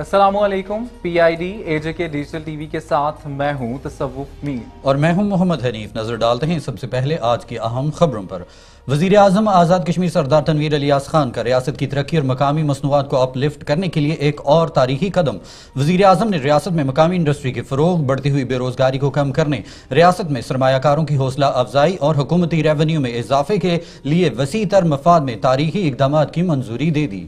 Aslam P I D J K digital TV के साथ मैं हूं तसव्वुफ मीर और मैं हूं मोहम्मद हनीफ नजर डालते हैं सबसे पहले आज की अहम खबरों पर वजीर अजम आज़ाद कश्मीर सरदार तनवीर अलियास खान का रियासत की तरक्की और मकामी मसनूआत को अपलिफ्ट करने के लिए एक और तारीखी कदम वजी अजम ने रियासत में मकामी इंडस्ट्री के फ़रोग बढ़ती हुई बेरोजगारी को कम करने रियासत में सरमाकारों की हौसला अफजाई और हुकूमती रेवन्यू में इजाफे के लिए वसी तर मफाद में तारीखी इकदाम की मंजूरी दे दी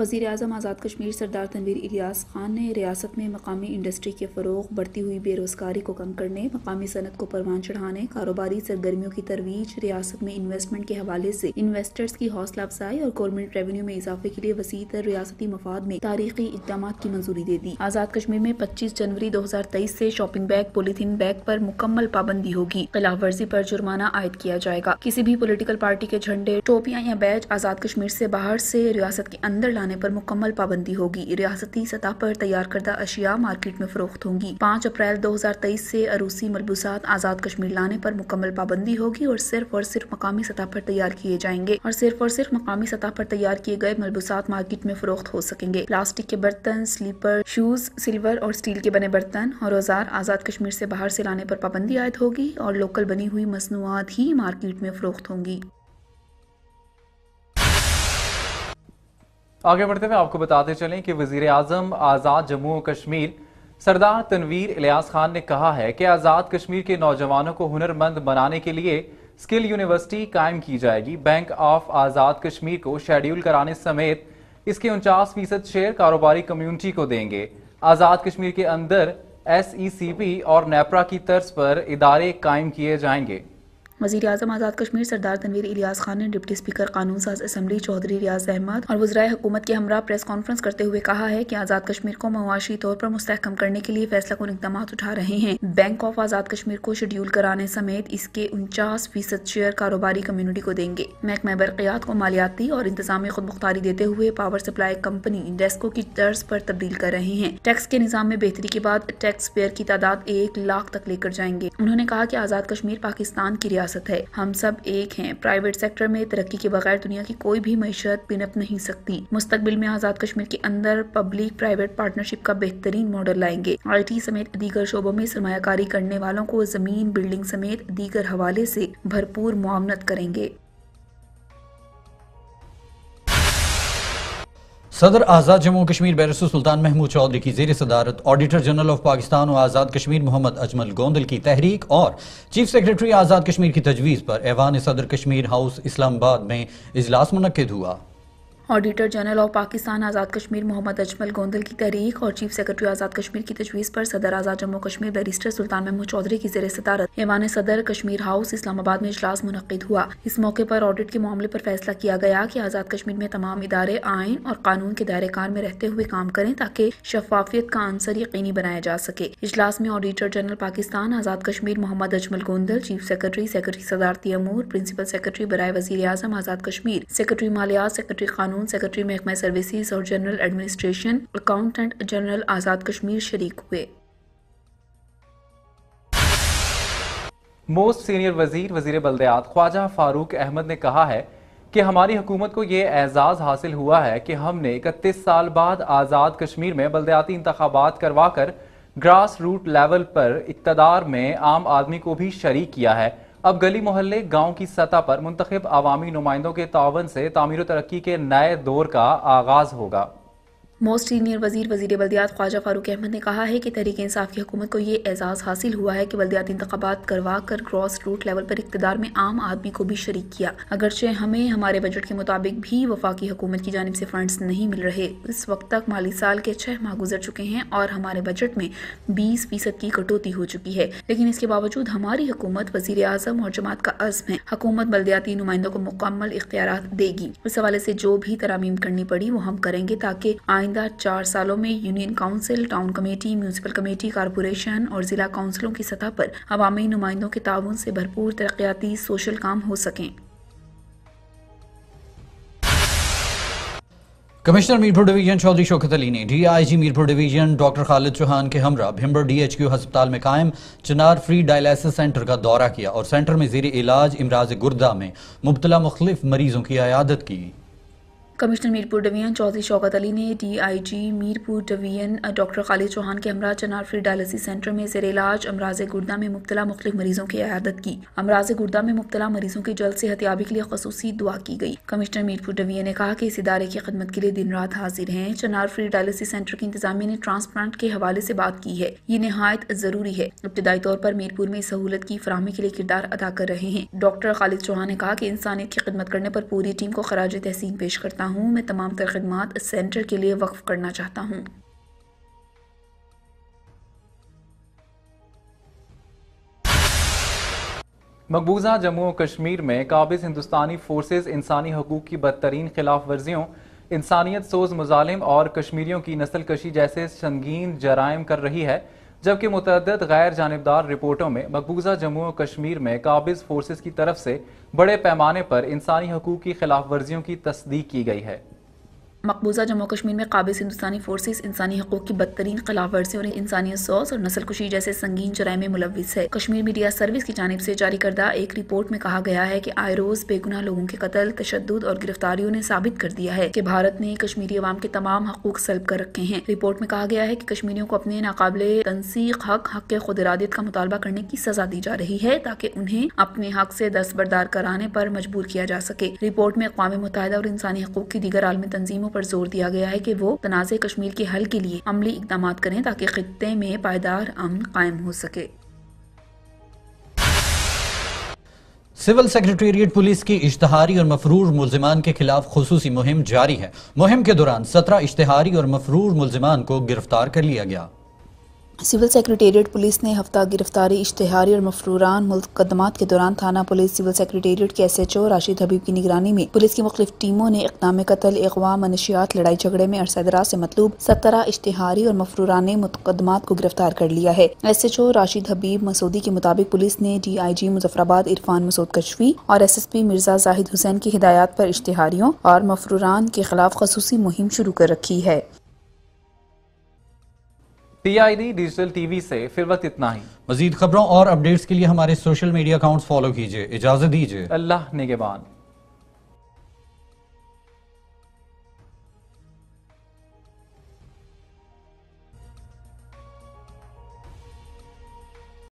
वज़ी अजम आज़ाद कश्मीर सरदार तनवीर इलियास खान ने रियासत में मकामी इंडस्ट्री के फ़रोग बढ़ती हुई बेरोज़गारी को कम करने मकामी सनत को परवान चढ़ाने कारोबारी सरगर्मियों की तरवीज रियासत में इन्वेस्टमेंट के हवाले से इन्वेस्टर्स की हौसला अफजाई और गवर्नमेंट रेवेन्यू में इजाफे के लिए वसी तर रियासती मफाद में तारीखी इकदाम की मंजूरी दे दी आज़ाद कश्मीर में पच्चीस जनवरी दो हज़ार तेईस ऐसी शॉपिंग बैग पोलिथीन बैग आरोप मुकम्मल पाबंदी होगी खिलाफ वर्जी आरोप जुर्माना आयद किया जाएगा किसी भी पोलिटिकल पार्टी के झंडे टोपियाँ या बैच आज़ाद कश्मीर ऐसी बाहर ऐसी रियासत के अंदर लाने जाने पर मुकम्मल पाबंदी होगी रियासती सतह पर तैयार करदा अशिया मार्केट में फरोख्त होंगी पाँच अप्रैल दो हज़ार तेईस से अरूसी मलबूसात आज़ाद कश्मीर लाने पर मुकम्मल पाबंदी होगी और सिर्फ और सिर्फ मकामी सतह पर तैयार किए जाएंगे और सिर्फ और सिर्फ मकामी सतह पर तैयार किए गए मलबूसात मार्केट में फरोख्त हो सकेंगे प्लास्टिक के बर्तन स्लीपर शूज सिल्वर और स्टील के बने बर्तन और औजार आज़ाद कश्मीर से बाहर से लाने पर पाबंदी आयद होगी और लोकल बनी हुई मसनूआत ही मार्केट में फरोख्त होंगी आगे बढ़ते हुए आपको बताते चलें कि वजीर आजम आज़ाद जम्मू और कश्मीर सरदार तनवीर इलियास खान ने कहा है कि आज़ाद कश्मीर के नौजवानों को हुनरमंद बनाने के लिए स्किल यूनिवर्सिटी कायम की जाएगी बैंक ऑफ आज़ाद कश्मीर को शेड्यूल कराने समेत इसके उनचास फीसद शेयर कारोबारी कम्युनिटी को देंगे आज़ाद कश्मीर के अंदर एस और नेपरा की तर्ज पर इदारे कायम किए जाएंगे वजी अजम आज़ाद कश्मीर सरदार तनवीर इलियास खान ने डिप्टी स्पीकर कानून साज असम्बली चौधरी रियाज अहमद और वजराय हुकूमत के हमरा प्रेस कॉन्फ्रेंस करते हुए कहा है कि आज़ाद कश्मीर को मुआशी तौर पर मुस्तकम करने के लिए फैसला कौन इकदाम उठा रहे हैं बैंक ऑफ आज़ाद कश्मीर को शेड्यूल कराने समेत इसके उनचास फीसद शेयर कारोबारी कम्युनिटी को देंगे महकमा बरकियात को मालियाती और इंतजामी खुद मुख्तारी देते हुए पावर सप्लाई कंपनी डेस्को की तर्ज पर तब्दील कर रहे हैं टैक्स के निज़ाम में बेहतरी के बाद टैक्स पेयर की तादाद एक लाख तक लेकर जाएंगे उन्होंने कहा की आज़ाद कश्मीर पाकिस्तान की रियासत विरासत है हम सब एक हैं प्राइवेट सेक्टर में तरक्की के बगैर दुनिया की कोई भी मीशत पिनप नहीं सकती मुस्तबिल में आजाद कश्मीर के अंदर पब्लिक प्राइवेट पार्टनरशिप का बेहतरीन मॉडल लाएंगे आई टी समेत दीगर शोबों में सरमाकारी करने वालों को जमीन बिल्डिंग समेत दीगर हवाले ऐसी भरपूर मुआमनत करेंगे सदर आज़ाद जम्मू कश्मीर बैरस सुल्तान महमूद चौधरी की जेर सदारत ऑडिटर जनरल ऑफ पाकिस्तान और आज़ाद कश्मीर मोहम्मद अजमल गोंदल की तहरीक और चीफ सेक्रेटरी आज़ाद कश्मीर की तजवीज़ पर ऐवान सदर कश्मीर हाउस इस्लामाबाद में इजलास मनकद हुआ auditor general of Pakistan Azad Kashmir Mohammad Ajmal Gondal की तहरीक और चीफ सेक्रेटरी आज़ाद कश्मीर की तजवीज़ पर सदर आज़ाद जम्मू कश्मीर बैरिस्टर सुल्तान महमूद चौधरी की जेर सदारत ऐवान सदर कश्मीर हाउस इस्लामाबाद में इजलास मुनद हुआ इस मौके पर ऑडिट के मामले पर फैसला किया गया कि आज़ाद कश्मीर में तमाम इदारे आयन और कानून के दायरे कार में रहते हुए काम करें ताकि शफाफियत का आंसर यकीनी बनाया जा सके इजलास में auditor general Pakistan Azad Kashmir Mohammad Ajmal Gondal chief secretary secretary सदारती अमूर प्रिंसिपल सेक्रेटरी बरए वजी आज़म आज़ाद कश्मीर सेक्रेटरी मालियात सेक्रेटरी कानून ताउन सेक्रेटरी महकमा सर्विसेज और general administration accountant general Azad Kashmir शरीक हुए मोस्ट सीनियर वजीर वजीर बल्दियात ख्वाजा फारूक अहमद ने कहा है कि हमारी हुकूमत को ये एजाज़ हासिल हुआ है कि हमने इकतीस साल बाद आज़ाद कश्मीर में बल्दियाती इंतबात करवा कर ग्रास रूट लेवल पर इकतदार में आम आदमी को भी शरीक किया है अब गली मोहल्ले गांव की सतह पर मुंतब आवामी नुमाइंदों के तावन से तामीर तरक्की के नए दौर का आगाज होगा मोस्ट सीनियर वजीर वजीर बल्दियात ख्वाजा फारूक अहमद ने कहा है कि तहरीक इंसाफ की हुकूमत को ये एजाज़ हासिल हुआ है कि बल्दियात इंतबात करवा कर क्रॉस रूट लेवल पर इकतदार में आम आदमी को भी शरीक किया अगरचे हमें हमारे बजट के मुताबिक भी वफाकी हुकूमत की जानब से फंड नहीं मिल रहे इस वक्त तक माली साल के छह माह गुजर चुके हैं और हमारे बजट में बीस फीसद की कटौती हो चुकी है लेकिन इसके बावजूद हमारी हुकूमत वजीर अजम और जमात का अज़म है हकूमत बल्दियाती नुमाइंदों को मुकम्मल इख्तियार देगी इस हवाले ऐसी जो भी तरामीम करनी पड़ी वो हम करेंगे ताकि आई आइंदा चार सालों में union council town committee municipal committee corporation और जिला काउंसिलों की सतह पर अवामी नुमाइंदों के ताउन से भरपूर तरक्याती सोशल काम हो सकें कमिश्नर मीरपुर डिवीजन चौधरी शोकत अली ने DIG Mirpur division doctor Khalid Chauhan के हमरा भिम्बर डीएचक्यू अस्पताल में कायम चिनार फ्री डायलिसिस सेंटर का दौरा किया और सेंटर में जेर इलाज इमराज गुर्दा में मुबतला मुख्तलिफ मरीजों की आयादत की कमिश्नर मीरपुर डिवीजन चौधरी शौकत अली ने DIG Mirpur division doctor Khalid Chauhan के हमरा चनार फ्री डायलिसिस सेंटर में जेर इलाज अमराज गुर्दा में मुबतला मुख्तिक मरीजों की आयादत की अमराज गुर्दा में मुबतला मरीजों की जल्द सेहतियाबी के लिए खसूस दुआ की गई कमिश्नर मीरपुर डिवीजन ने कहा कि इस इदारे की खदमत के लिए दिन रात हाजिर है चनार फ्री डायलिसिस सेंटर की इंतजामिया ने ट्रांसप्लांट के हवाले से बात की है ये नहायत जरूरी है इब्तदाई तौर पर मीरपुर में सहूलत की फरहमी के लिए किरदार अदा कर रहे हैं डॉक्टर खालिद चौहान ने कहा की इंसानियत की खदमत करने पर पूरी टीम को खराज तहसीन पेश करता हूँ मैं तमाम तर खदमात इस सेंटर के लिए वक्फ करना चाहता हूँ मकबूजा जम्मू और कश्मीर में काबिज हिंदुस्तानी फोर्सेज इंसानी हकूक़ की बदतरीन खिलाफ वर्जियों इंसानियत सोज मुजालिम और कश्मीरियों की नस्ल कशी जैसे संगीन जराइम कर रही है जबकि मुतद गैर जानबदार रिपोर्टों में मकबूजा जम्मू और कश्मीर में काबिज फोर्सेज की तरफ से बड़े पैमाने पर इंसानी हकूक़ की खिलाफ वर्जियों की तस्दीक की गई है मकबूजा जम्मू कश्मीर में काबिज हिंदुस्तानी फोर्सेस इंसानी हकूक की बदतरीन खिलाफ वर्जी और इंसानी सोस और नस्ल कुशी जैसे संगीन जराय में मुलविस है कश्मीर मीडिया सर्विस की जानब से जारी करदा एक रिपोर्ट में कहा गया है कि आए रोज बेगुना लोगों के कत्ल तशद और गिरफ्तारियों ने साबित कर दिया है की भारत ने कश्मीरी अवाम के तमाम हकूक सलब कर रखे हैं रिपोर्ट में कहा गया है की कश्मीरियों को अपने नाकबले तनसीक हक हक के खुद इरादत का मुतालबा करने की सजा दी जा रही है ताकि उन्हें अपने हक से दस्तबरदार कराने पर मजबूर किया जा सके रिपोर्ट में अकवा मुतहदा और इंसानी हकूक की दीगर आलमी तंजीमों पर जोर दिया गया है कि वो तनाज़ कश्मीर के हल के लिए अमली इकदाम करें ताकि खत्े में पायदार अमन कायम हो सके सिविल सेक्रेटेरिएट पुलिस की इश्तहारी और मफरूर मुलजमान के खिलाफ खसूस मुहिम जारी है मुहिम के दौरान सत्रह इश्तहारी और मफरूर मुलजमान को गिरफ्तार कर लिया गया सिविल सेक्रेटेरिएट पुलिस ने हफ्ता गिरफ्तारी इश्तेहारी और मफरूरान मुकदमा के दौरान थाना पुलिस सिविल सेक्रेटेरिएट के S H O Rashid Habib की निगरानी में पुलिस की मुख्तफ टीमों ने इकदाम कतल अगवा मनशियात लड़ाई झगड़े में अरसदरा से मतलूब सत्रह इश्तेहारी और मफरूरान मुकदमा को गिरफ्तार कर लिया है S H O Rashid Habib Masoodi के मुताबिक पुलिस ने D I G Muzaffarabad Irfan Masood Kashvi और S S P Mirza Zahid Hussain की हिदायत पर इश्तेहारियों और मफरूरान के खिलाफ खसूसी मुहिम शुरू कर रखी है पीआईडी डिजिटल टीवी से फिर वक्त इतना ही मजीद खबरों और अपडेट्स के लिए हमारे सोशल मीडिया अकाउंट्स फॉलो कीजिए इजाजत दीजिए अल्लाह निगेबान